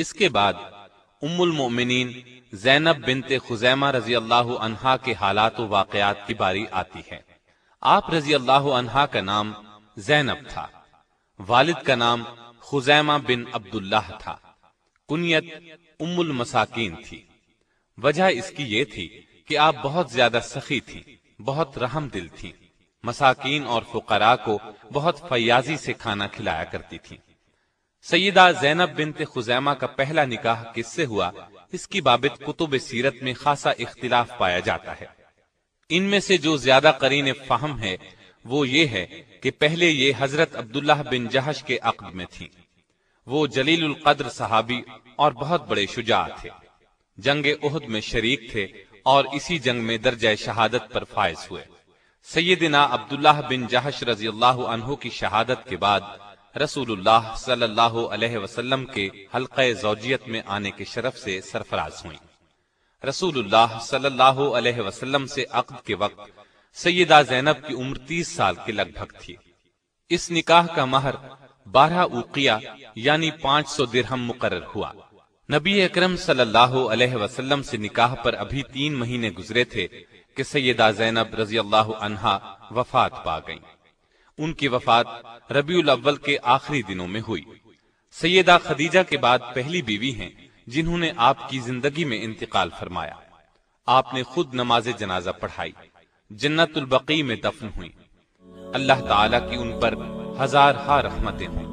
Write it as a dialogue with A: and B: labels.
A: इसके बाद उम्मुल मोमिनीन जैनब बिनते खुजैमा रजी अल्लाह अनहा के हालात वाकयात की बारी आती है आप रजी अल्लाह अनहा का नाम जैनब था वालिद का नाम खुजैमा बिन अब्दुल्लाह था कुनियत उम्मुल मसाकिन थी वजह इसकी ये थी कि आप बहुत ज्यादा सखी थी बहुत रहम दिल थी मसाकीन और फुकरा को बहुत फयाजी से खाना खिलाया करती थी सईदा जैनब बिनते खुजैमा का पहला निकाह किससे हुआ इसकी बाबत कुतुब सीरत में खासा इख्तिलाफ पाया जाता है इनमें से जो ज्यादा करीन फाहम है वो ये है कि पहले ये हजरत अब्दुल्लाह बिन जहश के अकद में थी वो जलील कद्र साहबी और बहुत बड़े शुजा थे जंग उहद में शरीक थे और इसी जंग में दर्ज शहादत पर फायज हुए सैदिना अब्दुल्ला बिन जहश रजी अल्लाह की शहादत के बाद रसूलुल्लाह सल्लल्लाहु अलैहि वसल्लम के हल्के जौजियत में आने के शरफ से सरफराज हुई रसूलुल्लाह सल्लल्लाहु अलैहि वसल्लम से अक्द के वक्त सैदा जैनब की उम्र तीस साल के लगभग थी इस निकाह का महर बारह उकिया यानी पाँच सौ दिरहम मुकर हुआ नबी अकरम सल्लल्लाहु अलैहि वसल्लम से निकाह पर अभी तीन महीने गुजरे थे कि सैदा जैनब रजी अल्लाह अनहा वफात पा गईं। उनकी वफात रबी अव्वल के आखिरी दिनों में हुई सैदा खदीजा के बाद पहली बीवी हैं जिन्होंने आपकी जिंदगी में इंतकाल फरमाया आपने खुद नमाज जनाजा पढ़ाई जन्नतुल बकी में दफन हुई अल्लाह ताला की उन पर हजार हा रहमतें हुई